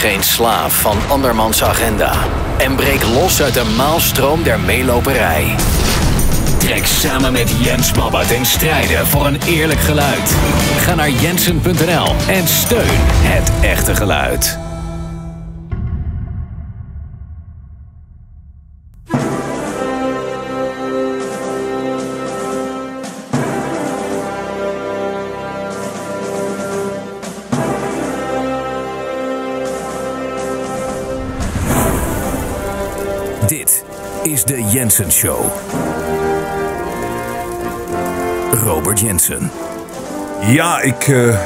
geen slaaf van andermans agenda en breek los uit de maalstroom der meeloperij. Trek samen met Jens Mabba in strijden voor een eerlijk geluid. Ga naar jensen.nl en steun het echte geluid. Jensen Show. Robert Jensen. Ja, ik eh,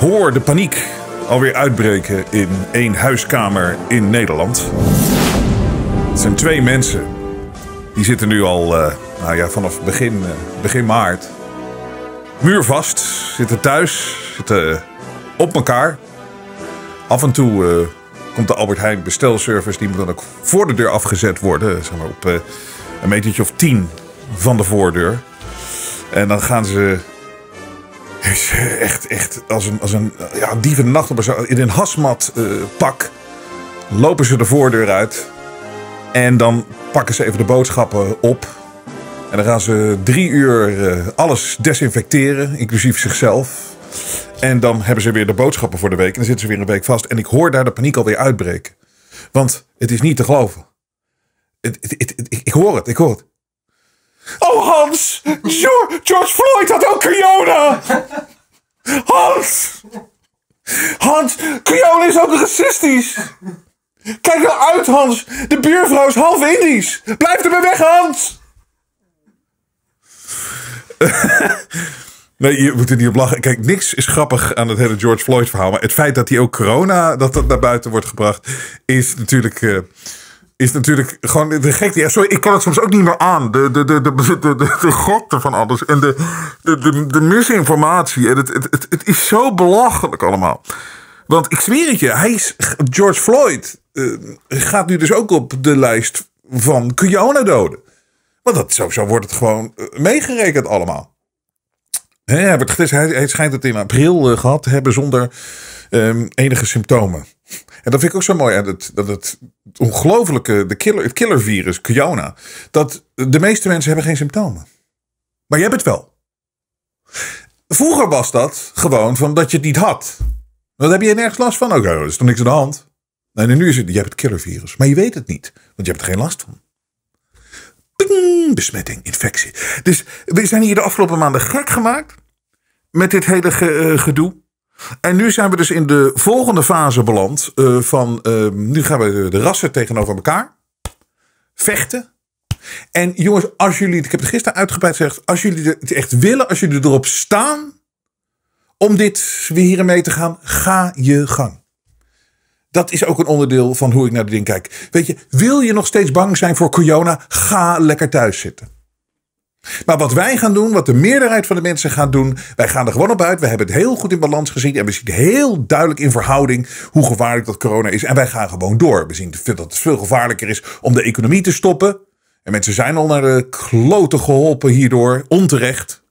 hoor de paniek alweer uitbreken in één huiskamer in Nederland. Het zijn twee mensen. Die zitten nu al, eh, nou ja, vanaf begin, eh, begin maart. Muurvast, zitten thuis, zitten op elkaar. Af en toe komt de Albert Heijn bestelservice. Die moet dan ook voor de deur afgezet worden. Zeg maar op eh, een metertje of tien van de voordeur. En dan gaan ze dus, eh, echt, echt als een, als een ja, nacht op in een hasmat eh, pak. Lopen ze de voordeur uit. En dan pakken ze even de boodschappen op. En dan gaan ze drie uur alles desinfecteren, inclusief zichzelf. En dan hebben ze weer de boodschappen voor de week. En dan zitten ze weer een week vast. En ik hoor daar de paniek alweer uitbreken. Want het is niet te geloven. ik, ik hoor het, ik hoor het. Oh Hans! George, Floyd had ook Hans! Hans, criona is ook racistisch! Kijk nou uit, Hans! De buurvrouw is half Indisch! Blijf er maar weg, Hans! Nee, je moet er niet op lachen. Kijk, niks is grappig aan het hele George Floyd verhaal. Maar het feit dat hij ook corona dat dat naar buiten wordt gebracht, is natuurlijk. Eh, is natuurlijk gewoon de gekte. sorry, ik kan het soms ook niet meer aan. De, de, de, de, de, de, de van alles. En de, de, de, de misinformatie. En het, het, het, het, is zo belachelijk allemaal. Want ik zweer het je, hij is, George Floyd eh, gaat nu dus ook op de lijst van corona doden. Want dat, zo, zo wordt het gewoon eh, meegerekend allemaal. Hè, Hij, schijnt het in april eh, gehad te hebben zonder ehm, enige symptomen. En dat vind ik ook zo mooi. Dat, dat het ongelofelijke, de killer, het killervirus, Kiona. Dat de meeste mensen hebben geen symptomen. Maar je hebt het wel. Vroeger was dat gewoon van dat je het niet had. Dat heb je nergens last van. Oké, okay, oh, er is toch niks aan de hand. En nu is het, je hebt het killervirus. Maar je weet het niet. Want je hebt er geen last van besmetting, infectie. Dus we zijn hier de afgelopen maanden gek gemaakt met dit hele eh, gedoe. En nu zijn we dus in de volgende fase beland. Eh, van eh, nu gaan we de rassen tegenover elkaar vechten. En jongens, als jullie, ik heb het gisteren uitgebreid gezegd, als jullie het echt willen, als jullie erop staan om dit weer hiermee te gaan, ga je gang. Dat is ook een onderdeel van hoe ik naar dit ding kijk. Weet je, wil je nog steeds bang zijn voor corona? Ga lekker thuis zitten. Maar wat wij gaan doen, wat de meerderheid van de mensen gaat doen, wij gaan er gewoon op uit. We hebben het heel goed in balans gezien en we zien heel duidelijk in verhouding hoe gevaarlijk dat corona is. En wij gaan gewoon door. We zien dat het veel gevaarlijker is om de economie te stoppen. En mensen zijn al naar de kloten geholpen hierdoor, onterecht.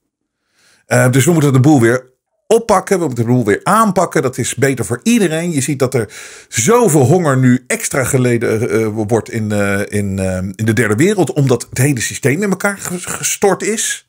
Eh, dus we moeten de boel weer oppakken. We moeten de boel weer aanpakken. Dat is beter voor iedereen. Je ziet dat er zoveel honger nu extra geleden eh, eh, wordt in, eh, in, in de derde wereld. Omdat het hele systeem in elkaar gestort is.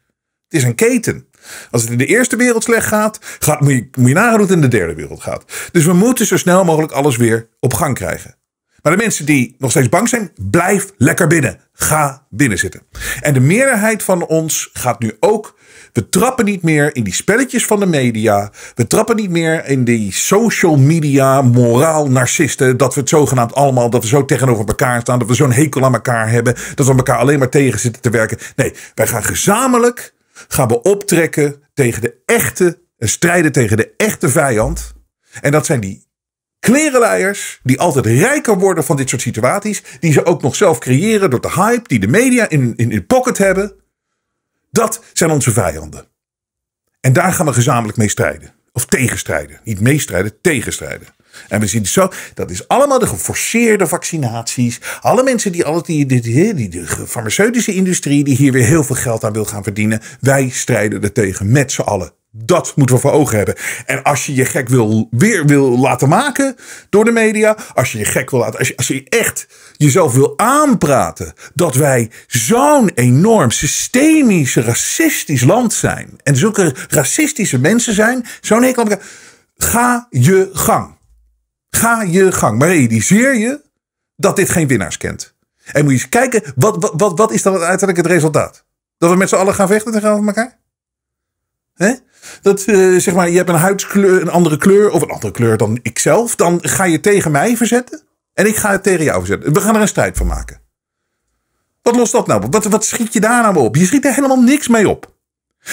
Het is een keten. Als het in de eerste wereld slecht gaat, gaat moet, je, moet je nagaan hoe het in de derde wereld gaat. Dus we moeten zo snel mogelijk alles weer op gang krijgen. Maar de mensen die nog steeds bang zijn, blijf lekker binnen. Ga binnen zitten. En de meerderheid van ons gaat nu ook. We trappen niet meer in die spelletjes van de media. We trappen niet meer in die social media moraal narcisten. Dat we het zogenaamd allemaal, dat we zo tegenover elkaar staan. Dat we zo'n hekel aan elkaar hebben. Dat we elkaar alleen maar tegen zitten te werken. Nee, wij gaan gezamenlijk gaan we optrekken tegen de echte, strijden tegen de echte vijand. En dat zijn die klerenleiers die altijd rijker worden van dit soort situaties. Die ze ook nog zelf creëren door de hype die de media in, in, in pocket hebben. Dat zijn onze vijanden. En daar gaan we gezamenlijk mee strijden. Of tegenstrijden. Niet meestrijden, tegenstrijden. En we zien zo, dat is allemaal de geforceerde vaccinaties. Alle mensen die, alle, die, die, die, de farmaceutische industrie, die hier weer heel veel geld aan wil gaan verdienen. Wij strijden er tegen met z'n allen. Dat moeten we voor ogen hebben. En als je je gek wil, weer wil laten maken door de media. Als je je gek wil laten. Als je, als je echt jezelf wil aanpraten. dat wij zo'n enorm systemisch racistisch land zijn. en zulke racistische mensen zijn. zo'n hekel. Ga je gang. Ga je gang. Maar realiseer je dat dit geen winnaars kent. En moet je eens kijken, wat, wat, wat, is dan uiteindelijk het resultaat? Dat we met z'n allen gaan vechten tegen elkaar? Hè? Dat, eh, zeg maar, je hebt een huidskleur, een andere kleur, of een andere kleur dan ikzelf. Dan ga je tegen mij verzetten. En ik ga het tegen jou verzetten. We gaan er een strijd van maken. Wat lost dat nou op? Wat, wat schiet je daar nou op? Je schiet er helemaal niks mee op.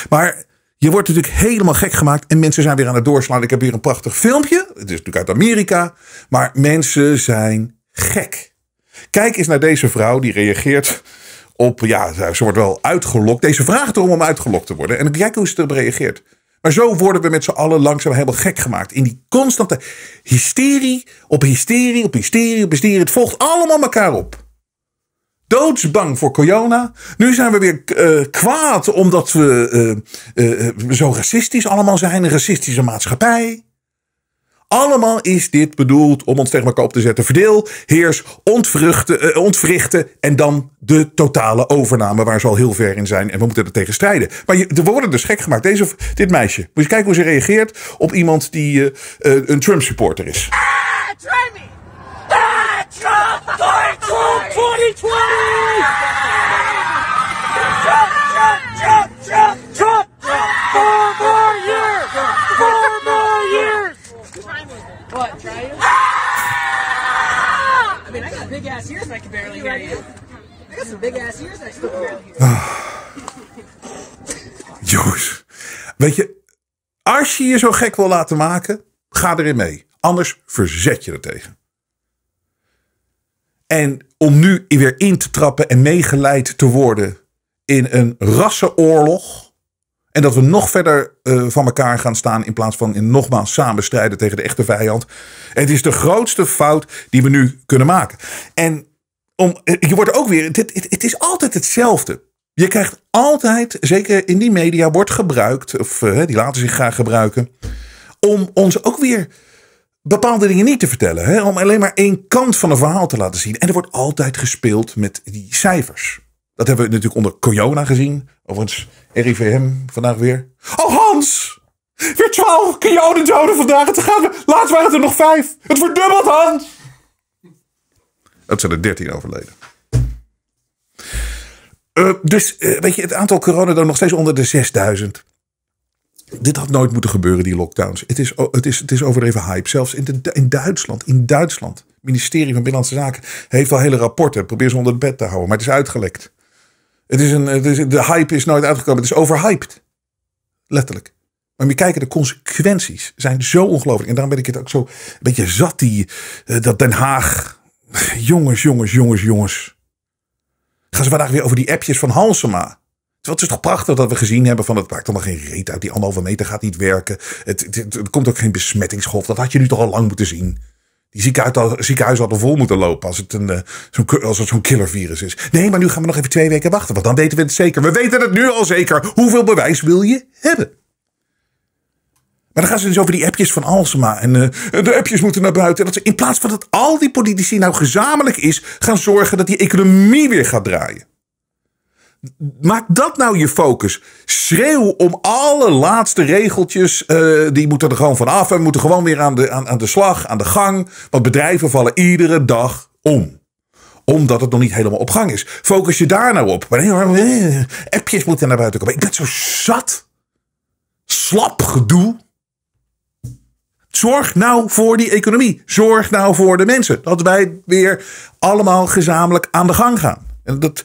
Maar je wordt natuurlijk helemaal gek gemaakt en mensen zijn weer aan het doorslaan. Ik heb hier een prachtig filmpje. Het is natuurlijk uit Amerika, maar mensen zijn gek. Kijk eens naar deze vrouw die reageert op, ja, ze wordt wel uitgelokt. Deze vraagt erom om uitgelokt te worden. En kijk hoe ze erop reageert. Maar zo worden we met z'n allen langzaam helemaal gek gemaakt. In die constante hysterie op hysterie op hysterie op hysterie. Het volgt allemaal elkaar op doodsbang voor corona. Nu zijn we weer eh, kwaad omdat eh, eh, we zo racistisch allemaal zijn. Een racistische maatschappij. Allemaal is dit bedoeld om ons tegen elkaar op te zetten. Verdeel, heers, ontwrichten en dan de totale overname, waar ze al heel ver in zijn. En we moeten er tegen strijden. Maar je, we worden dus gek gemaakt. Deze, dit meisje. Moet je kijken hoe ze reageert op iemand die een Trump-supporter is. Ah, Trump going to 2020! Trump, Trump, Trump, Trump, Trump, Four more years! Four more years! What, try you? I mean, I got big ass ears and I can barely hear you. I got some big ass ears I still can barely hear you. Jongens, weet je, als je je zo gek wil laten maken, ga erin mee. Anders verzet je er tegen. En om nu weer in te trappen en meegeleid te worden in een rassenoorlog. En dat we nog verder eh, van elkaar gaan staan in plaats van in nogmaals samen strijden tegen de echte vijand. Het is de grootste fout die we nu kunnen maken. En om, eh, je wordt ook weer, dit, het, is altijd hetzelfde. Je krijgt altijd, zeker in die media, wordt gebruikt, of eh, die laten zich graag gebruiken, om ons ook weer bepaalde dingen niet te vertellen. Hè? Om alleen maar één kant van een verhaal te laten zien. En er wordt altijd gespeeld met die cijfers. Dat hebben we natuurlijk onder corona gezien. Overigens, RIVM vandaag weer. Oh Hans! Weer twaalf Corona doden vandaag. te gaan Laatst waren het er nog vijf. Het verdubbelt Hans! Dat oh, zijn er dertien overleden. Eh, dus eh, weet je, het aantal dan nog steeds onder de 6000. Dit had nooit moeten gebeuren, die lockdowns. Het is, het is, het is overdreven hype. Zelfs in, de, in Duitsland, in Duitsland, het ministerie van Binnenlandse Zaken heeft al hele rapporten. Probeer ze onder het bed te houden, maar het is uitgelekt. Het is een, het is, de hype is nooit uitgekomen. Het is overhyped. Letterlijk. Maar we kijken, de consequenties zijn zo ongelooflijk. En daarom ben ik het ook zo een beetje zat, die, eh, dat Den Haag. Jongens, jongens, jongens, jongens. Gaan ze vandaag weer over die appjes van Halsema? Terwijl het is dus toch prachtig dat we gezien hebben van het maakt allemaal geen reet uit. Die anderhalve meter gaat niet werken. Het, het, er komt ook geen besmettingsgolf. Dat had je nu toch al lang moeten zien. Die ziekenhuizen ziekenhuis hadden vol moeten lopen als het, een, eh, zo'n, als het zo'n killervirus is. Nee, maar nu gaan we nog even twee weken wachten. Want dan weten we het zeker. We weten het nu al zeker. Hoeveel bewijs wil je hebben? Maar dan gaan ze dus over die appjes van Alsema. En eh, de appjes moeten naar buiten. En dat ze in plaats van dat al die politici nou gezamenlijk is, gaan zorgen dat die economie weer gaat draaien. Maak dat nou je focus. Schreeuw om alle laatste regeltjes. Eh, die moeten er gewoon vanaf. En we moeten gewoon weer aan de, aan, aan de slag, aan de gang. Want bedrijven vallen iedere dag om omdat het nog niet helemaal op gang is. Focus je daar nou op. Appjes moeten naar buiten komen. Ik ben zo zat. Slap gedoe. Zorg nou voor die economie. Zorg nou voor de mensen. Dat wij weer allemaal gezamenlijk aan de gang gaan. En dat.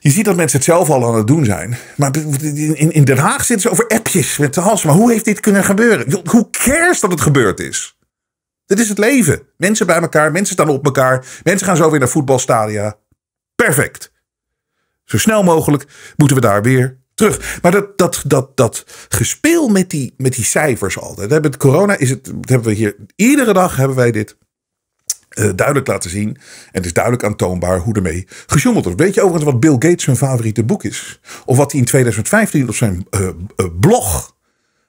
Je ziet dat mensen het zelf al aan het doen zijn. Maar in, in Den Haag zitten ze over appjes met de hals. Maar hoe heeft dit kunnen gebeuren? Hoe cares dat het gebeurd is? Dit is het leven. Mensen bij elkaar, mensen staan op elkaar. Mensen gaan zo weer naar voetbalstadia. Perfect. Zo snel mogelijk moeten we daar weer terug. Maar dat, dat, dat, dat gespeel met die, met die cijfers altijd. Met corona is het, hebben we hier, iedere dag hebben wij dit. Eh, duidelijk laten zien. En het is duidelijk aantoonbaar hoe ermee gesjoemeld wordt. Weet je overigens wat Bill Gates zijn favoriete boek is? Of wat hij in 2015 op zijn eh, eh, blog.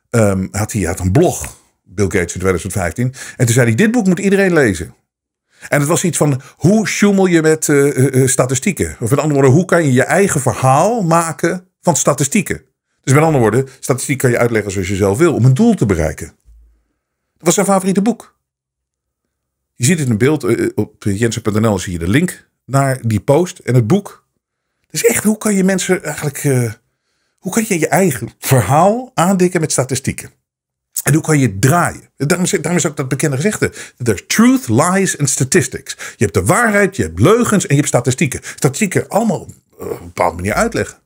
Ehm, had hij had een blog, Bill Gates in 2015. En toen zei hij: Dit boek moet iedereen lezen. En het was iets van hoe sjoemel je met statistieken? Of met andere woorden, hoe kan je je eigen verhaal maken van statistieken? Dus met andere woorden, statistiek kan je uitleggen zoals je zelf wil om een doel te bereiken. Dat was zijn favoriete boek. Je ziet in een beeld eh, eh, op jensen.nl zie je de link naar die post en het boek. Dus echt, hoe kan je mensen eigenlijk. Eh, hoe kan je je eigen verhaal aandikken met statistieken? En hoe kan je draaien? Daarom is, daarom is ook dat bekende gezegde: There's truth, lies en statistics. Je hebt de waarheid, je hebt leugens en je hebt statistieken. Statistieken allemaal op een bepaalde manier uitleggen.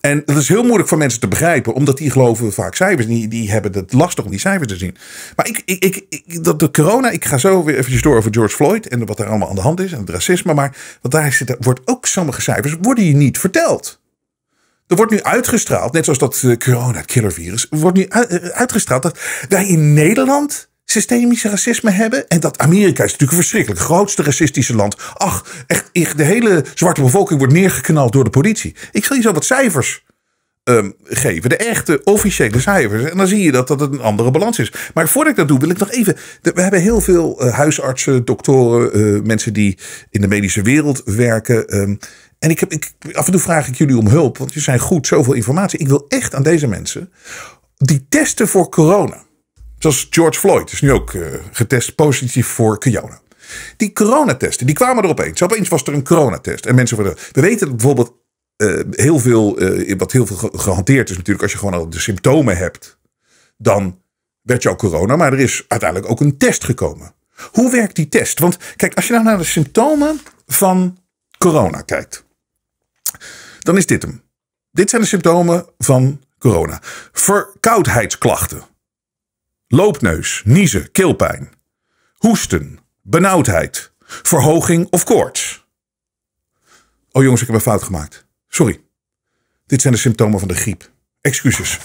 En dat is heel moeilijk voor mensen te begrijpen, omdat die geloven vaak cijfers. Die, die hebben het lastig om die cijfers te zien. Maar ik, ik, ik, dat de corona, ik ga zo weer eventjes door over George Floyd en wat daar allemaal aan de hand is en het racisme. Maar wat daar zit, wordt ook sommige cijfers worden je niet verteld. Er wordt nu uitgestraald, net zoals dat eh, corona-killervirus, wordt nu eh, uitgestraald dat wij in Nederland systemisch racisme hebben. En dat Amerika is natuurlijk een verschrikkelijk grootste racistische land. Ach, echt, de hele zwarte bevolking wordt neergeknald door de politie. Ik zal je zo wat cijfers ehm, geven. De echte officiële cijfers. En dan zie je dat dat een andere balans is. Maar voordat ik dat doe, wil ik nog even. We hebben heel veel eh, huisartsen, doktoren, eh, mensen die in de medische wereld werken. Ehm. en ik heb, ik, af en toe vraag ik jullie om hulp, want je zijn goed, zoveel informatie. Ik wil echt aan deze mensen die testen voor corona. Zoals George Floyd is nu ook eh, getest positief voor corona. Die coronatesten, die kwamen er opeens. Opeens was er een coronatest. En mensen worden. We weten dat bijvoorbeeld eh, heel veel, eh, wat heel veel gehanteerd is natuurlijk, als je gewoon al de symptomen hebt, dan werd je al corona. Maar er is uiteindelijk ook een test gekomen. Hoe werkt die test? Want kijk, als je nou naar de symptomen van corona kijkt, dan is dit hem. Dit zijn de symptomen van corona. Verkoudheidsklachten loopneus, niezen, keelpijn, hoesten, benauwdheid, verhoging of koorts. Oh jongens, ik heb een fout gemaakt. Sorry. Dit zijn de symptomen van de griep. Excuses.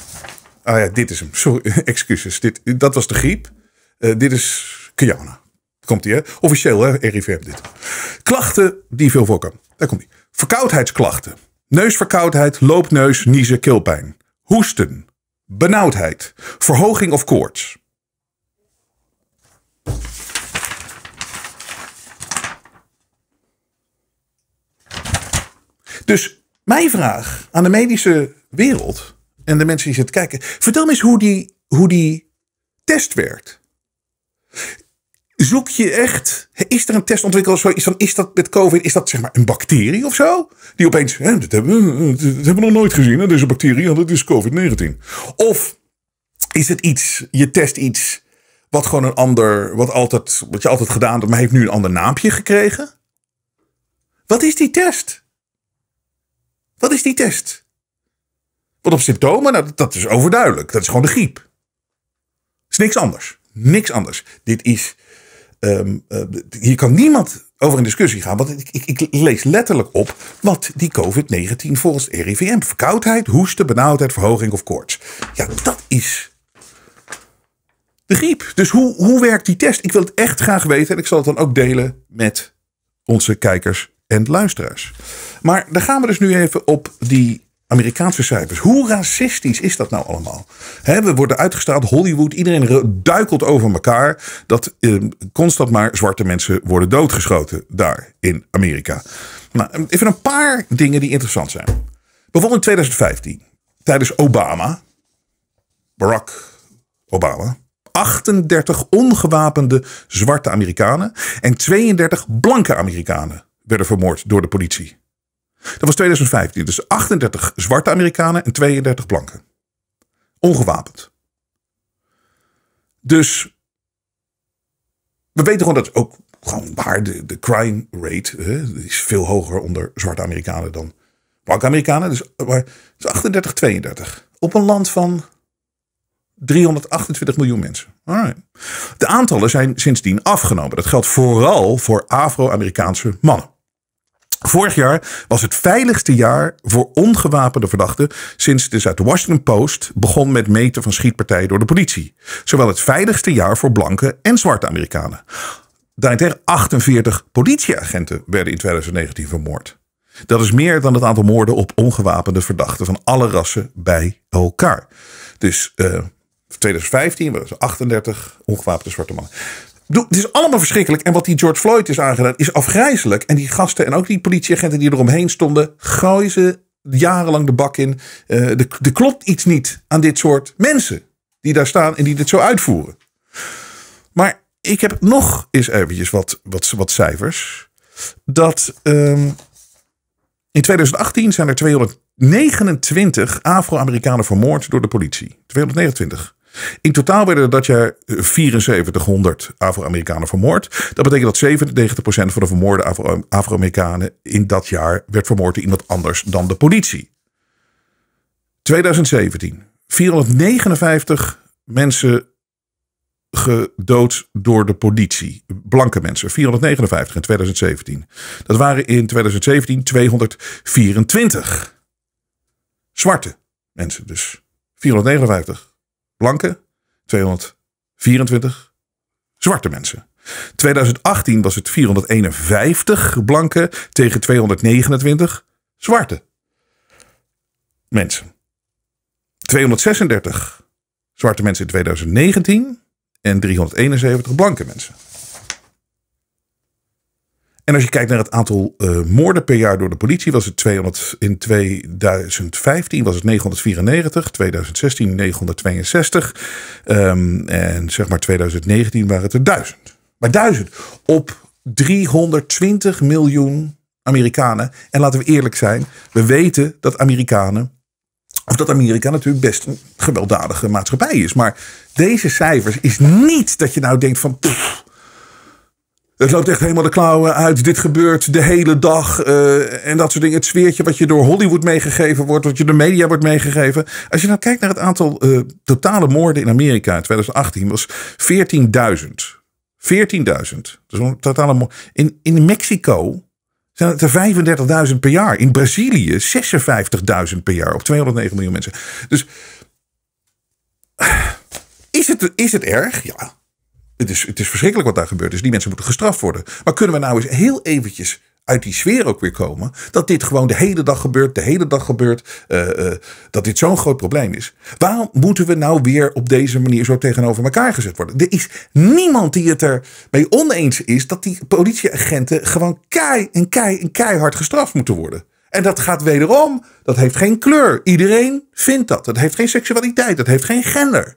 Ah ja, dit is hem. Sorry, excuses. Dit, dat was de griep. Eh, dit is Kiana. Komt ie, hè? Officieel, hè? RIVM dit. Klachten die veel voorkomen. Daar komt ie. Verkoudheidsklachten. Neusverkoudheid, loopneus, niezen, keelpijn. Hoesten benauwdheid, verhoging of koorts. Dus mijn vraag aan de medische wereld en de mensen die zitten kijken: vertel eens hoe die, hoe die test werkt. Zoek je echt, is er een test ontwikkeld of Is, is dat met COVID, is dat zeg maar een bacterie of zo? Die opeens, hè, dat, hebben we, eh, hebben nog nooit gezien, hè, deze bacterie, dat is COVID-19. Of is het iets, je test iets wat gewoon een ander, wat, altijd, wat je altijd gedaan hebt, maar heeft nu een ander naampje gekregen? Wat is die test? Wat is die test? wat op symptomen, nou, dat is overduidelijk. Dat is gewoon de griep. is niks anders. Niks anders. Dit is Ehm, eh, hier kan niemand over in discussie gaan. Want ik, ik, ik lees letterlijk op wat die COVID-19 volgens RIVM. Verkoudheid, hoesten, benauwdheid, verhoging of koorts. Ja, dat is de griep. Dus hoe, hoe werkt die test? Ik wil het echt graag weten. En ik zal het dan ook delen met onze kijkers en luisteraars. Maar daar gaan we dus nu even op die Amerikaanse cijfers. Hoe racistisch is dat nou allemaal? we worden uitgestraald. Hollywood, iedereen duikelt over elkaar. Dat ehm, constant maar zwarte mensen worden doodgeschoten daar in Amerika. Nou, even een paar dingen die interessant zijn. Bijvoorbeeld in 2015, tijdens Obama, Barack Obama, 38 ongewapende zwarte Amerikanen en 32 blanke Amerikanen werden vermoord door de politie. Dat was 2015. Dus 38 zwarte Amerikanen en 32 blanken. Ongewapend. Dus we weten gewoon dat ook gewoon waar de, de crime rate hè, is veel hoger onder zwarte Amerikanen dan blanke Amerikanen. Dus, maar, 38, dus 32. Op een land van 328 miljoen mensen. De aantallen zijn sindsdien afgenomen. Dat geldt vooral voor Afro-Amerikaanse mannen. Vorig jaar was het veiligste jaar voor ongewapende verdachten sinds de Washington Post begon met meten van schietpartijen door de politie. Zowel het veiligste jaar voor blanke en zwarte Amerikanen. Daarentegen 48 politieagenten werden in 2019 vermoord. Dat is meer dan het aantal moorden op ongewapende verdachten van alle rassen bij elkaar. Dus uh, eh, 2015 waren er 38 ongewapende zwarte mannen. Het is allemaal verschrikkelijk. En wat die George Floyd is aangedaan, is afgrijzelijk. En die gasten en ook die politieagenten die eromheen stonden, gooien ze jarenlang de bak in. Uh, eh, er, klopt iets niet aan dit soort mensen die daar staan en die dit zo uitvoeren. Maar ik heb nog eens eventjes wat, wat, wat cijfers. Dat ehm, in 2018 zijn er 229 Afro-Amerikanen vermoord door de politie. 229. In totaal werden er dat jaar 7400 eh, Afro-Amerikanen vermoord. Dat betekent dat 97% van de vermoorde Afro-Amerikanen in dat jaar werd vermoord door iemand anders dan de politie. 2017, 459 mensen gedood door de politie. Blanke mensen, 459 in 2017. Dat waren in 2017 224. Zwarte mensen dus, 459 blanke, 224 zwarte mensen. 2018 was het 451 blanke tegen 229 zwarte mensen. 236 zwarte mensen in 2019 en 371 blanke mensen. En als je kijkt naar het aantal eh, moorden per jaar door de politie, was het 200, in 2015 was het 994, 2016 962 en zeg maar 2019 waren het er 1000. Maar 1000 op 320 miljoen Amerikanen. En laten we eerlijk zijn, we weten dat Amerikanen of dat Amerika natuurlijk best een gewelddadige maatschappij is. Maar deze cijfers is niet dat je nou denkt van. Pff, het loopt echt helemaal de klauwen uit. Dit gebeurt de hele dag. Eh, en dat soort dingen. Het sfeertje wat je door Hollywood meegegeven wordt. Wat je door media wordt meegegeven. Als je nou kijkt naar het aantal eh, totale moorden in Amerika in 2018. was 14.000. 14.000. Dus een totale moord. In, in Mexico zijn het er 35.000 per jaar. In Brazilië 56.000 per jaar. Op 209 miljoen mensen. Dus is het, is het erg? Ja. Het is, het is verschrikkelijk wat daar gebeurt. Dus die mensen moeten gestraft worden. Maar kunnen we nou eens heel eventjes uit die sfeer ook weer komen. Dat dit gewoon de hele dag gebeurt, de hele dag gebeurt. Eh, eh, dat dit zo'n groot probleem is. Waarom moeten we nou weer op deze manier zo tegenover elkaar gezet worden? Er is niemand die het ermee oneens is dat die politieagenten gewoon kei en kei en keihard gestraft moeten worden. En dat gaat wederom, dat heeft geen kleur. Iedereen vindt dat. Dat heeft geen seksualiteit, dat heeft geen gender.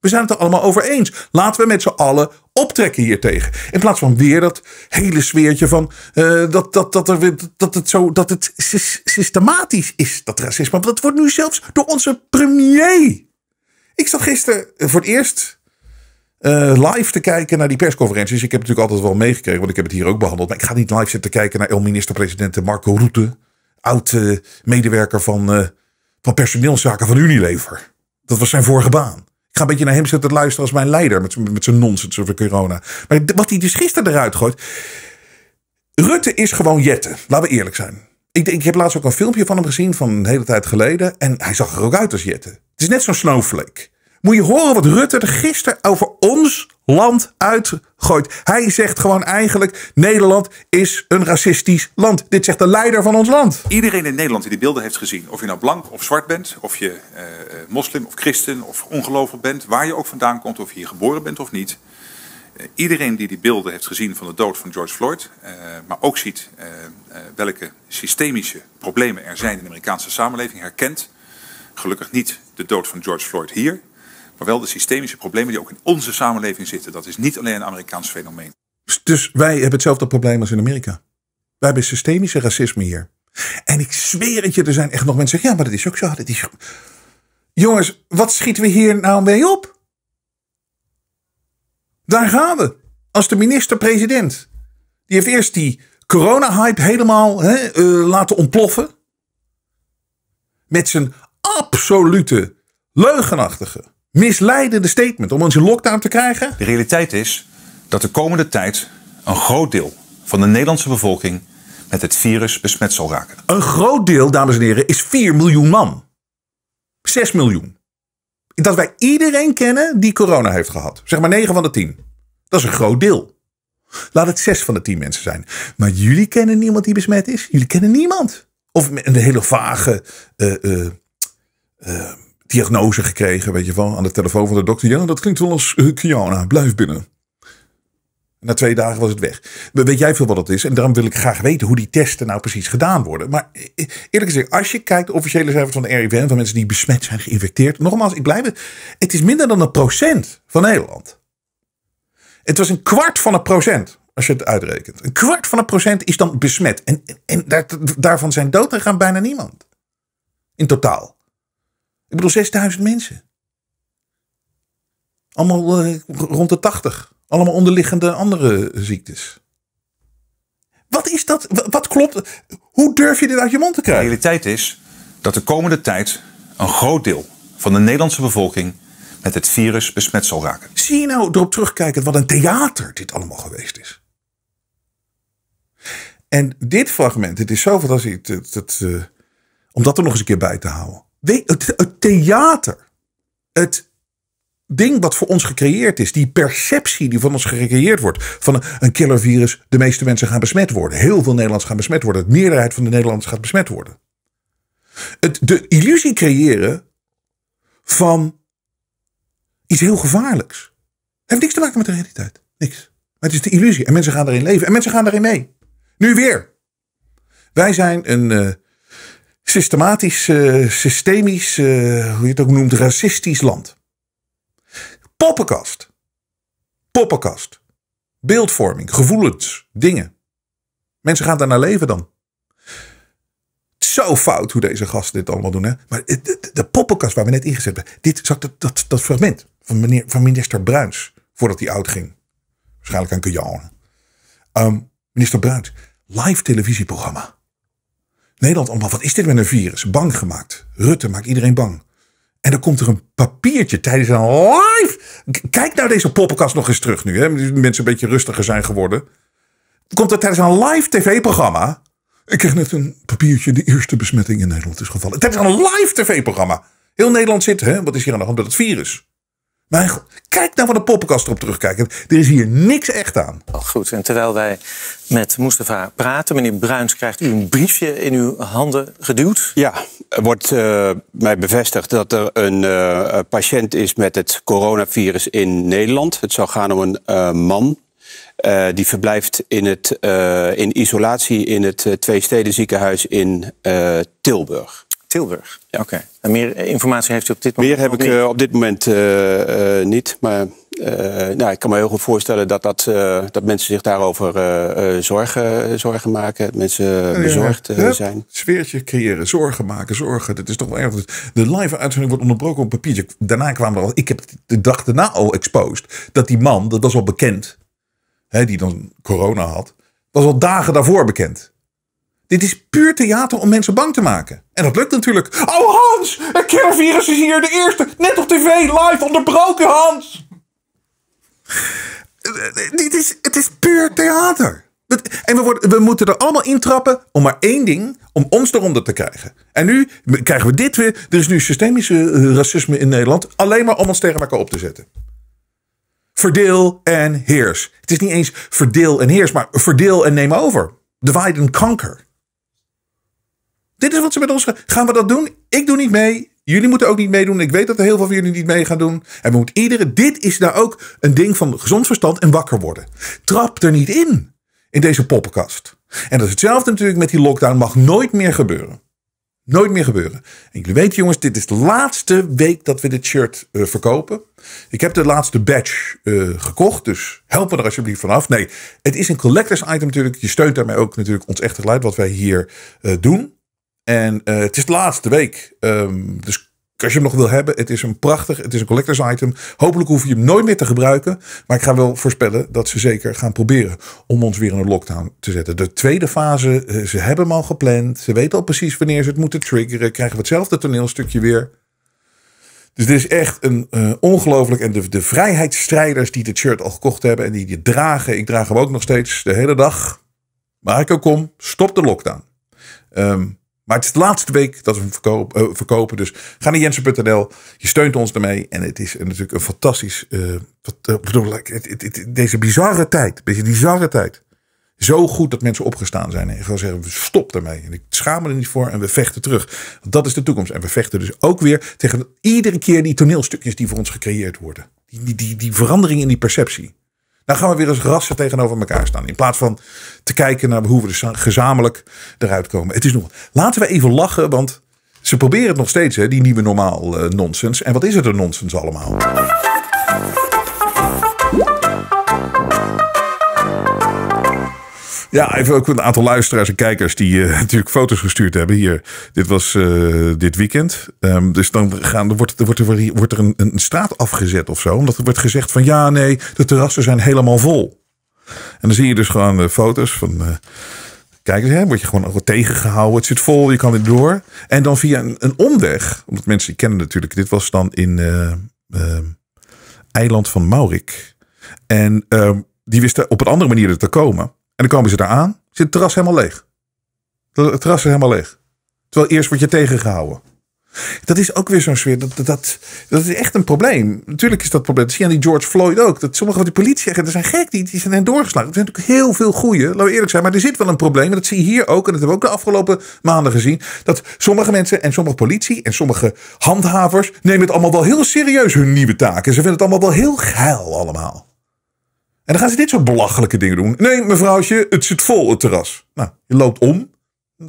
We zijn het er allemaal over eens. Laten we met z'n allen optrekken hiertegen. In plaats van weer dat hele sfeertje van uh, dat, dat, dat, er, dat het zo dat het systematisch is, dat racisme. Want dat wordt nu zelfs door onze premier. Ik zat gisteren eh, voor het eerst eh, live te kijken naar die persconferenties. Ik heb het natuurlijk altijd wel meegekregen, want ik heb het hier ook behandeld. Maar ik ga niet live zitten kijken naar el-minister-president Marco Rutte, oud medewerker van, van personeelszaken van Unilever. Dat was zijn vorige baan. Ik ga een beetje naar hem zitten luisteren als mijn leider. Met, met zijn nonsens over corona. Maar wat hij dus gisteren eruit gooit. Rutte is gewoon Jette. Laten we eerlijk zijn. Ik, ik, heb laatst ook een filmpje van hem gezien van een hele tijd geleden. En hij zag er ook uit als Jette. Het is net zo'n snowflake. Moet je horen wat Rutte er gisteren over ons land uitgooit. Hij zegt gewoon eigenlijk: Nederland is een racistisch land. Dit zegt de leider van ons land. Iedereen in Nederland die die beelden heeft gezien, of je nou blank of zwart bent, of je eh, eh, moslim of christen of ongelovig bent, waar je ook vandaan komt, of je hier geboren bent of niet. Eh, iedereen die die beelden heeft gezien van de dood van George Floyd, maar ook ziet welke systemische problemen er zijn in de Amerikaanse samenleving, herkent gelukkig niet de dood van George Floyd hier, maar wel de systemische problemen die ook in onze samenleving zitten. Dat is niet alleen een Amerikaans fenomeen. Dus wij hebben hetzelfde probleem als in Amerika. Wij hebben systemische racisme hier. En ik zweer het je, er zijn echt nog mensen die zeggen, ja, maar dat is ook zo. Dat is... Jongens, wat schieten we hier nou mee op? Daar gaan we. Als de minister-president, die heeft eerst die corona-hype helemaal hè, eh, laten ontploffen. Met zijn absolute leugenachtige, misleidende statement om ons in lockdown te krijgen? De realiteit is dat de komende tijd een groot deel van de Nederlandse bevolking met het virus besmet zal raken. Een groot deel, dames en heren, is 4 miljoen man. 6 miljoen. Dat wij iedereen kennen die corona heeft gehad. Zeg maar 9 van de 10. Dat is een groot deel. Laat het 6 van de 10 mensen zijn. Maar jullie kennen niemand die besmet is. Jullie kennen niemand. Of een hele vage. Eh, eh, eh, diagnose gekregen, weet je wel, aan de telefoon van de dokter. Ja, nou, dat klinkt wel als eh, Kiana, blijf binnen. Na twee dagen was het weg. Weet jij veel wat dat is? En daarom wil ik graag weten hoe die testen nou precies gedaan worden. Maar eh, eh, eerlijk gezegd, als je kijkt de officiële cijfers van de RIVM... van mensen die besmet zijn, geïnfecteerd... nogmaals, ik blijf het... het is minder dan een procent van Nederland. Het was een kwart van een procent, als je het uitrekent. Een kwart van een procent is dan besmet. En, en, daar, daarvan zijn dood en gaan bijna niemand. In totaal. Ik bedoel, 6000 mensen. Allemaal eh, rond de 80. Allemaal onderliggende andere ziektes. Wat is dat? Wat klopt? Hoe durf je dit uit je mond te krijgen? De realiteit is dat de komende tijd een groot deel van de Nederlandse bevolking met het virus besmet zal raken. Zie je nou erop terugkijken wat een theater dit allemaal geweest is? En dit fragment, het is zo fantastisch, het, het, het, eh, om dat er nog eens een keer bij te houden het, het theater, het ding wat voor ons gecreëerd is, die perceptie die van ons gecreëerd wordt, van een killervirus, de meeste mensen gaan besmet worden. Heel veel Nederlanders gaan besmet worden. De meerderheid van de Nederlanders gaat besmet worden. Het, de illusie creëren van iets heel gevaarlijks. Het heeft niks te maken met de realiteit. Niks. Maar het is de illusie. En mensen gaan daarin leven. En mensen gaan daarin mee. Nu weer. Wij zijn een, eh, systematisch, eh, systemisch, eh, hoe je het ook noemt, racistisch land. Poppenkast. Poppenkast. Beeldvorming, gevoelens, dingen. Mensen gaan daar naar leven dan. Zo fout hoe deze gasten dit allemaal doen. Hè? Maar de, poppenkast waar we net ingezet hebben. Dit zat dat, dat, fragment van, meneer, van minister Bruins. Voordat hij oud ging. Waarschijnlijk aan Kujan. Um, ehm, minister Bruins. Live televisieprogramma. Nederland allemaal, oh, wat is dit met een virus? Bang gemaakt. Rutte maakt iedereen bang. En dan komt er een papiertje tijdens een live. Kijk nou deze poppenkast nog eens terug nu. Hè? Mensen een beetje rustiger zijn geworden. Komt er tijdens een live tv-programma. Ik kreeg net een papiertje. De eerste besmetting in Nederland is gevallen. Tijdens een live tv-programma. Heel Nederland zit. Hè? Wat is hier aan de hand met het virus? Mijn kijk nou van de poppenkast erop terugkijken. Er is hier niks echt aan. Oh, goed, en terwijl wij met Mustafa praten, meneer Bruins krijgt u een briefje in uw handen geduwd. Ja, er wordt eh, mij bevestigd dat er eh, een patiënt is met het coronavirus in Nederland. Het zou gaan om een eh, man. die verblijft in, het, in isolatie in het Ziekenhuis in Tilburg. Tilburg. Ja. Oké. En meer informatie heeft u op dit moment? Meer heb ik eh, op dit moment eh, eh, niet. Maar nou, ik kan me heel goed voorstellen dat, dat, dat mensen zich daarover zorgen, zorgen maken. mensen bezorgd zijn. Sfeertje creëren, zorgen maken, zorgen. Dat is toch wel erg. De live uitzending wordt onderbroken op papiertje. Daarna kwamen er al. Ik heb de dag daarna al exposed. Dat die man, dat was al bekend. Hè, die dan corona had. Dat Was al dagen daarvoor bekend. Dit is puur theater om mensen bang te maken. En dat lukt natuurlijk. Oh Hans, het kernvirus is hier de eerste. Net op tv, live, onderbroken Hans. Dit is, het is puur theater. En we, worden, we moeten er allemaal intrappen om maar één ding, om ons eronder te krijgen. En nu krijgen we dit weer. Er is nu systemisch eh, racisme in Nederland. Alleen maar om ons tegen elkaar op te zetten. Verdeel en heers. Het is niet eens verdeel en heers, maar verdeel en neem over. Divide and conquer. Dit is wat ze met ons gaan. Gaan we dat doen? Ik doe niet mee. Jullie moeten ook niet meedoen. Ik weet dat er heel veel van jullie niet mee gaan doen. En we moeten iedereen. Dit is nou ook een ding van gezond verstand en wakker worden. Trap er niet in. In deze poppenkast. En dat is hetzelfde natuurlijk met die lockdown. Mag nooit meer gebeuren. Nooit meer gebeuren. En jullie weten jongens, dit is de laatste week dat we dit shirt eh, verkopen. Ik heb de laatste badge eh, gekocht, dus help me er alsjeblieft vanaf. Nee, het is een collectors item natuurlijk. Je steunt daarmee ook natuurlijk ons echte geluid, wat wij hier eh, doen. En eh, het is de laatste week. Ehm, dus als je hem nog wil hebben, het is een prachtig, het is een collectors item. Hopelijk hoef je hem nooit meer te gebruiken. Maar ik ga wel voorspellen dat ze zeker gaan proberen om ons weer in een lockdown te zetten. De tweede fase, eh, ze hebben hem al gepland. Ze weten al precies wanneer ze het moeten triggeren. Krijgen we hetzelfde toneelstukje weer. Dus dit is echt een uh, ongelooflijk. En de, de vrijheidsstrijders die dit shirt al gekocht hebben en die dit dragen. Ik draag hem ook nog steeds de hele dag. Waar ik ook kom, stop de lockdown. Um, maar het is de laatste week dat we hem eh, verkopen. Dus ga naar jensen.nl. Je steunt ons daarmee. En het is natuurlijk een fantastisch. Uh, wat, eh, bedoel, deze bizarre tijd. Deze bizarre tijd. Zo goed dat mensen opgestaan zijn. En gewoon zeggen: stop daarmee. En ik schaam me er niet voor. En we vechten terug. Want dat is de toekomst. En we vechten dus ook weer tegen iedere keer die toneelstukjes die voor ons gecreëerd worden. Die, die, die, die verandering in die perceptie. Dan gaan we weer als rassen tegenover elkaar staan. In plaats van te kijken naar hoe we er gezamenlijk eruit komen. Het is nog, laten we even lachen, want ze proberen het nog steeds, hè, die nieuwe normaal eh, nonsens. En wat is het een nonsens allemaal? Ja, even ook een aantal luisteraars en kijkers die uh, natuurlijk foto's gestuurd hebben. Hier, dit was eh, dit weekend. Ehm, dus dan gaan, er wordt, er wordt er, wordt er een, een straat afgezet of zo. Omdat er wordt gezegd van ja, nee, de terrassen zijn helemaal vol. En dan zie je dus gewoon uh, foto's van kijkers. Hè, word je gewoon tegengehouden. Het zit vol, je kan er door. En dan via een, een omweg. Omdat mensen die kennen natuurlijk. Dit was dan in ehm, eiland van Maurik. En ehm, die wisten op een andere manier er te komen. En dan komen ze daar aan, zit het terras helemaal leeg. Het terras is helemaal leeg. Terwijl eerst word je tegengehouden. Dat is ook weer zo'n sfeer. Dat, dat, dat, is echt een probleem. Natuurlijk is dat probleem. Dat zie je aan die George Floyd ook. Dat sommige van die politieagenten zijn gek. Die, die zijn hen doorgeslagen. Er zijn natuurlijk heel veel goeie. Laten eerlijk zijn. Maar er zit wel een probleem. En dat zie je hier ook. En dat hebben we ook de afgelopen maanden gezien. Dat sommige mensen en sommige politie en sommige handhavers... nemen het allemaal wel heel serieus hun nieuwe taken. Ze vinden het allemaal wel heel geil allemaal. En dan gaan ze dit soort belachelijke dingen doen. Nee, mevrouwtje, het zit vol, het terras. Nou, je loopt om,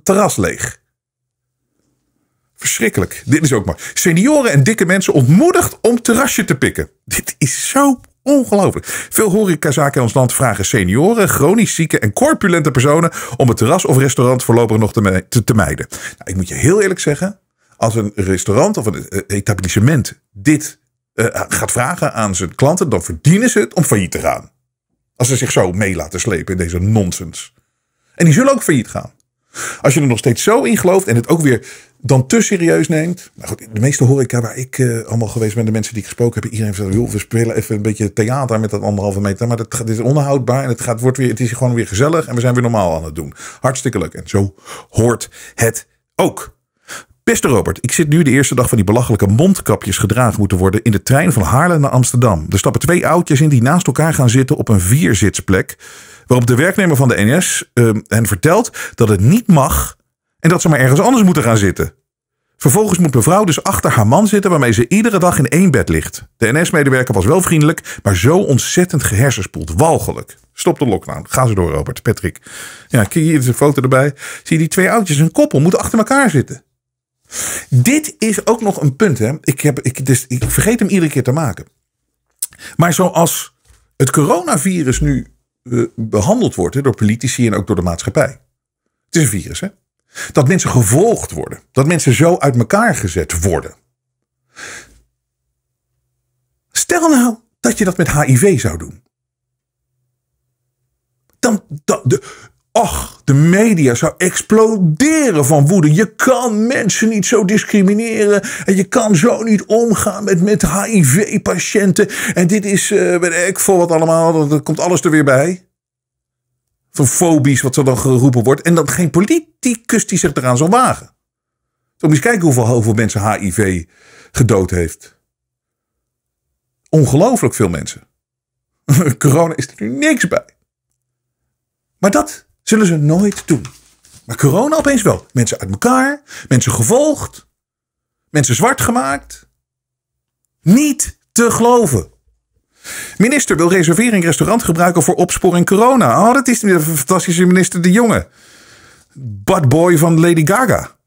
terras leeg. Verschrikkelijk. Dit is ook maar. Senioren en dikke mensen ontmoedigd om terrasje te pikken. Dit is zo ongelooflijk. Veel horecazaken in ons land vragen senioren, chronisch zieke en corpulente personen om het terras of restaurant voorlopig nog te, te, te mijden. Nou, ik moet je heel eerlijk zeggen, als een restaurant of een eh, eh, etablissement dit eh, gaat vragen aan zijn klanten, dan verdienen ze het om failliet te gaan. Als ze zich zo mee laten slepen in deze nonsens. En die zullen ook failliet gaan. Als je er nog steeds zo in gelooft en het ook weer dan te serieus neemt. Nou goed, de meeste horeca waar ik uh, allemaal geweest ben, de mensen die ik gesproken heb, iedereen zegt, joh, we spelen even een beetje theater met dat anderhalve meter. Maar dat, dat is onhoudbaar en het, gaat, wordt weer, het is gewoon weer gezellig en we zijn weer normaal aan het doen. Hartstikke leuk. En zo hoort het ook. Beste Robert, ik zit nu de eerste dag van die belachelijke mondkapjes gedragen moeten worden in de trein van Haarlem naar Amsterdam. Er stappen twee oudjes in die naast elkaar gaan zitten op een vierzitsplek. Waarop de werknemer van de NS ehm, hen vertelt dat het niet mag en dat ze maar ergens anders moeten gaan zitten. Vervolgens moet mevrouw dus achter haar man zitten waarmee ze iedere dag in één bed ligt. De NS-medewerker was wel vriendelijk, maar zo ontzettend gehersenspoeld. Walgelijk. Stop de lockdown. Ga ze door, Robert. Patrick. Ja, kijk hier is een foto erbij. Zie je die twee oudjes, een koppel, moeten achter elkaar zitten. Dit is ook nog een punt. Hè? Ik, heb, ik, dus, ik vergeet hem iedere keer te maken. Maar zoals het coronavirus nu eh, behandeld wordt hè, door politici en ook door de maatschappij. Het is een virus, hè? Dat mensen gevolgd worden. Dat mensen zo uit elkaar gezet worden. Stel nou dat je dat met HIV zou doen. Dan, dan de, Och, de media zou exploderen van woede. Je kan mensen niet zo discrimineren. En je kan zo niet omgaan met, met HIV-patiënten. En dit is, uh, ik voor wat allemaal, dat komt alles er weer bij. Van fobies, wat er dan geroepen wordt. En dat geen politicus die zich eraan zal wagen. Zo moet eens kijken hoeveel, hoeveel mensen HIV gedood heeft. Ongelooflijk veel mensen. Corona is er nu niks bij. Maar dat Zullen ze nooit doen. Maar corona opeens wel. Mensen uit elkaar, mensen gevolgd, mensen zwart gemaakt. Niet te geloven. Minister wil reservering restaurant gebruiken voor opsporing corona. Oh, dat is de fantastische minister De Jonge. Badboy van Lady Gaga.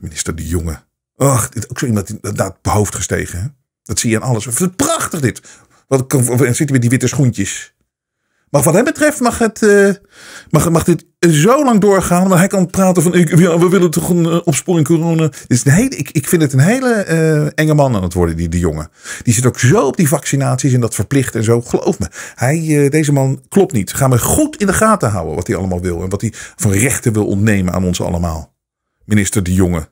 minister De Jonge. Ach, dit ook zo iemand inderdaad hoofd gestegen. Hè? Dat zie je aan alles. Prachtig dit. Wat, en zitten weer die witte schoentjes. Maar wat hem betreft mag, het, eh, mag, dit zo lang doorgaan. Maar hij kan praten van we willen toch een eh, opsporing corona. Dus een hele, ik, ik vind het een hele eh, enge man aan het worden, die, die jongen. Die zit ook zo op die vaccinaties en dat verplicht en zo. Geloof me, hij, deze man klopt niet. Ga me goed in de gaten houden wat hij allemaal wil. En wat hij van rechten wil ontnemen aan ons allemaal. Minister de Jonge.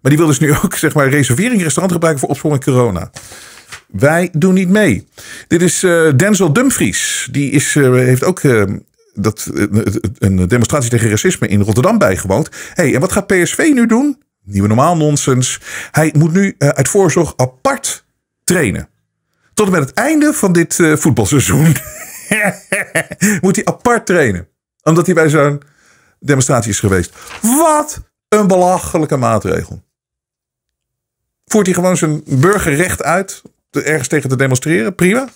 Maar die wil dus nu ook zeg maar, reservering restaurant gebruiken voor opsporing corona. Wij doen niet mee. Dit is eh, Denzel Dumfries. Die is, eh, heeft ook eh, dat, een demonstratie tegen racisme in Rotterdam bijgewoond. hey, en wat gaat PSV nu doen? Nieuwe normaal nonsens. Hij moet nu uit voorzorg apart trainen. Tot en met het einde van dit voetbalseizoen moet hij apart trainen. Omdat hij bij zo'n demonstratie is geweest. Wat een belachelijke maatregel voert hij gewoon zijn burgerrecht uit ergens tegen te demonstreren, prima.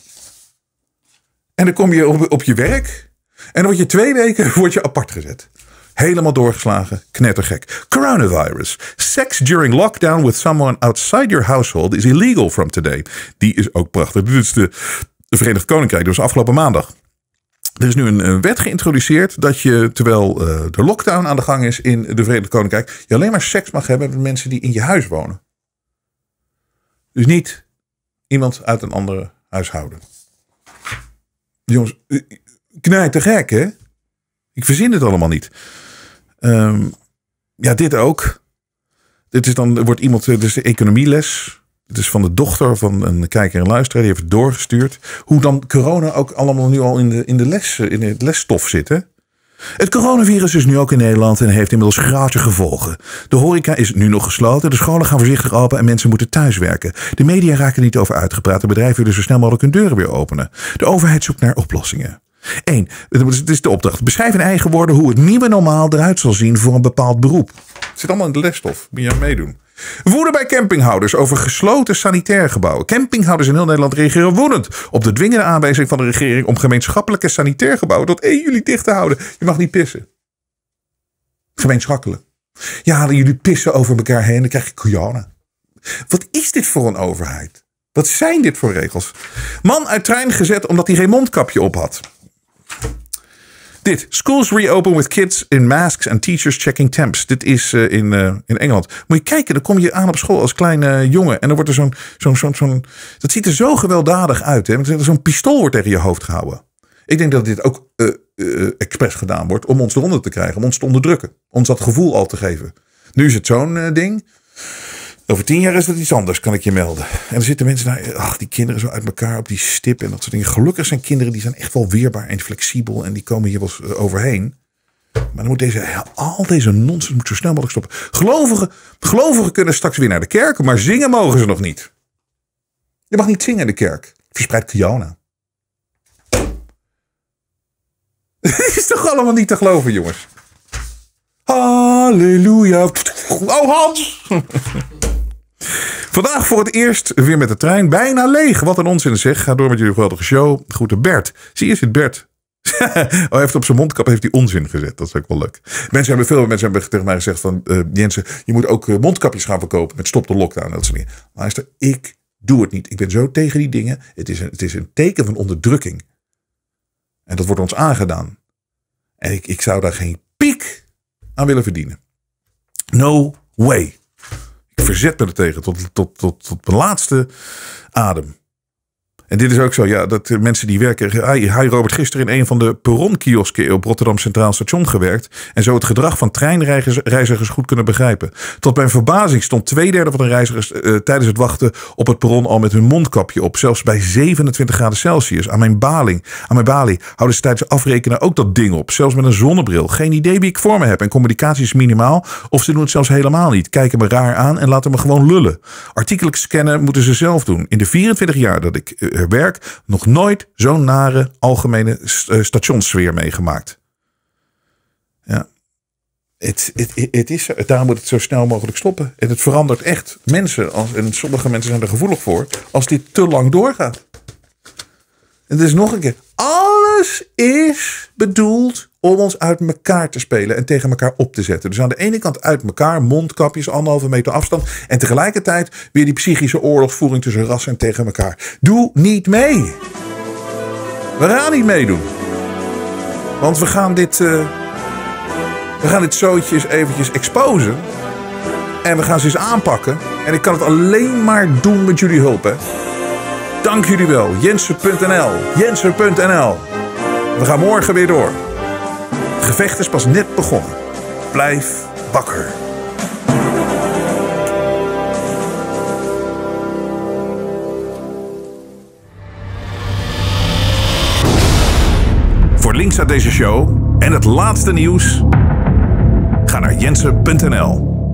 En dan kom je op, op je werk. En dan word je twee weken word je apart gezet. Helemaal doorgeslagen, knettergek. Coronavirus. Sex during lockdown with someone outside your household is illegal from today. Die is ook prachtig. Dit is de, de Verenigd Koninkrijk, dus afgelopen maandag. Er is nu een, wet geïntroduceerd dat je, terwijl eh, de lockdown aan de gang is in de Verenigd Koninkrijk, je alleen maar seks mag hebben met mensen die in je huis wonen. Dus niet iemand uit een andere huishouden. Jongens, knijt te gek, hè? Ik verzin het allemaal niet. Ehm, ja, dit ook. Dit is dan, wordt iemand, eh, dit de economieles. Het is van de dochter van een kijker en luisteraar. Die heeft het doorgestuurd. Hoe dan corona ook allemaal nu al in de, in de les, eh, in het lesstof zit, hè? Het coronavirus is nu ook in Nederland en heeft inmiddels grote gevolgen. De horeca is nu nog gesloten, de scholen gaan voorzichtig open en mensen moeten thuiswerken. De media raken niet over uitgepraat De bedrijven willen zo snel mogelijk hun deuren weer openen. De overheid zoekt naar oplossingen. 1. Het is de opdracht. Beschrijf in eigen woorden hoe het nieuwe normaal eruit zal zien voor een bepaald beroep. Het zit allemaal in de lesstof. Moet je aan meedoen. Woede bij campinghouders over gesloten sanitaire gebouwen. Campinghouders in heel Nederland reageren woedend op de dwingende aanwijzing van de regering om gemeenschappelijke sanitaire gebouwen tot 1 juli dicht te houden. Je mag niet pissen. Gemeenschappelijk. Ja, jullie pissen over elkaar heen, en dan krijg je corona. Wat is dit voor een overheid? Wat zijn dit voor regels? Man uit trein gezet omdat hij geen mondkapje op had. Dit. Schools reopen with kids in masks and teachers checking temps. Dit is eh, in, eh, in Engeland. Moet je kijken, dan kom je aan op school als kleine jongen. En dan wordt er zo'n. zo'n zo'n zo'n. dat ziet er zo gewelddadig uit. Hè? Zo'n pistool wordt tegen je hoofd gehouden. Ik denk dat dit ook uh, expres gedaan wordt om ons eronder te krijgen, om ons te onderdrukken, ons dat gevoel al te geven. Nu is het zo'n ding. Over tien jaar is dat iets anders, kan ik je melden. En dan zitten mensen daar, ach, die kinderen zo uit elkaar op die stip en dat soort dingen. Gelukkig zijn kinderen die zijn echt wel weerbaar en flexibel en die komen hier wel eh, overheen. Maar dan moet deze, al deze nonsens moet zo snel mogelijk stoppen. Gelovigen, gelovigen kunnen straks weer naar de kerk, maar zingen mogen ze nog niet. Je mag niet zingen in de kerk. Verspreid corona. Het is toch allemaal niet te geloven, jongens? Halleluja. Oh, Hans! Vandaag voor het eerst weer met de trein. Bijna leeg. Wat een onzin zeg. Ga door met jullie geweldige show. Groeten Bert. Zie je, zit Bert. Oh, hij heeft op zijn mondkap heeft hij onzin gezet. Dat is ook wel leuk. Mensen hebben, veel mensen hebben tegen mij gezegd van... Uh, Jensen, je moet ook eh, mondkapjes gaan verkopen met stop de lockdown. Dat soort dingen. Luister, ik doe het niet. Ik ben zo tegen die dingen. Het is een, het is een teken van onderdrukking. En dat wordt ons aangedaan. En ik, ik zou daar geen piek aan willen verdienen. No way verzet me er tegen tot, tot, tot, tot mijn laatste adem. En dit is ook zo, ja, dat mensen die werken. Hij, Robert, gisteren in een van de perronkiosken op Rotterdam Centraal Station gewerkt. En zo het gedrag van treinreizigers goed kunnen begrijpen. Tot mijn verbazing stond twee derde van de reizigers eh, tijdens het wachten op het perron al met hun mondkapje op. Zelfs bij 27 graden Celsius. Aan mijn baling, aan mijn balie houden ze tijdens afrekenen ook dat ding op. Zelfs met een zonnebril. Geen idee wie ik voor me heb. En communicatie is minimaal. Of ze doen het zelfs helemaal niet. Kijken me raar aan en laten me gewoon lullen. Artikelen scannen moeten ze zelf doen. In de 24 jaar dat ik. Eh, werk nog nooit zo'n nare algemene eh, stationssfeer meegemaakt. Ja. Het, het, het is, daar moet het zo snel mogelijk stoppen. En het verandert echt mensen. Als, en sommige mensen zijn er gevoelig voor. Als dit te lang doorgaat. En het is nog een keer alles is bedoeld om ons uit elkaar te spelen en tegen elkaar op te zetten. Dus aan de ene kant uit elkaar, mondkapjes, anderhalve meter afstand. En tegelijkertijd weer die psychische oorlogsvoering tussen rassen tegen elkaar. Doe niet mee. We gaan niet meedoen. Want we gaan dit, uh, we gaan dit zootje eventjes exposen. En we gaan ze eens aanpakken. En ik kan het alleen maar doen met jullie hulp. Hè. Dank jullie wel. Jensen.nl Jensen.nl we gaan morgen weer door. Het gevecht is pas net begonnen. Blijf wakker. Voor links uit deze show en het laatste nieuws, ga naar jensen.nl.